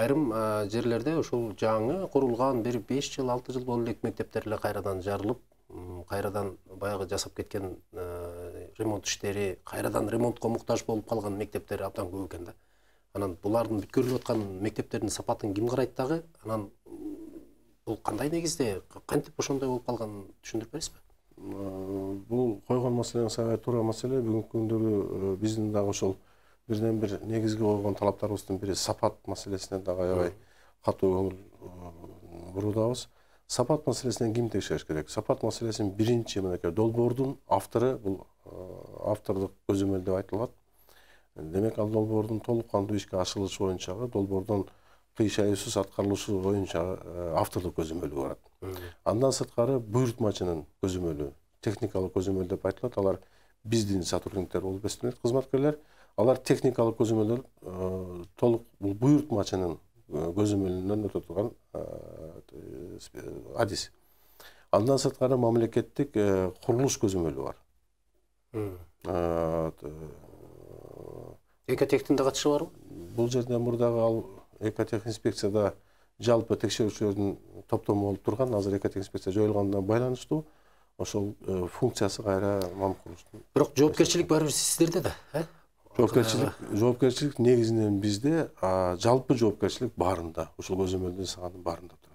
айрым жерлерде ушул жаңы курулган бир беш жыл алты жыл боло элек мектептер эле кайрадан жарылып кайрадан баягы жасап кеткен ремонт иштери кайрадан ремонтко муктаж болуп калган мектептер абдан көп экен да анан булардын бүткөрүлүп аткан мектептердин сапатын ким карайт дагы анан бул кандай негизде кантип ошондой болуп калганын түшүндүрүп бересизби бул койгон маселеңиз сага туура маселе бүгүнкү күндөгү э, биздин дагы ошол бірден бір негізгі қойған талаптарымыздың бірі сапат мәселесіне дагы аябай катуу көңүл бұрудамыз сапат мәселесінен кім текшериш керек сапат маселесин биринчи мынакей долбоордун автору бул автордук көзөмөл деп айтылады демек ал долбордың толыққанды кандуу ишке ашырылышы боюнчагы долбоордон кый бойынша аткарылышы боюнча автордук көзөмөлү барат андан сырткары буйрутмачынын көзөмөлү техникалык көзөмөл деп айтылат алар биздин сотрудниктер болуп эсептелет кызматкерлер алар техникалык көзөмөлдөр э, толук бул буйртмачынын э, көзөмөлүнөн өтө турган адис э, андан сырткары мамлекеттик курулуш көзөмөлү бар экотехтин да катышы барбы бул жерде мурдагы ал экотех инспекцияда жалпы текшерүүчүлөрдүн топтому болуп турган азыр экотех инспекция жоюлганына байланыштуу ошол э, функциясы кайра мамкуловичтин бирок жоопкерчилик баарыбир сиздерде да э жоопкерчилик жоопкерчилик негизинен бизде жалпы жоопкерчилик баарында ушул көзөмөлдү жасаганын баарында турат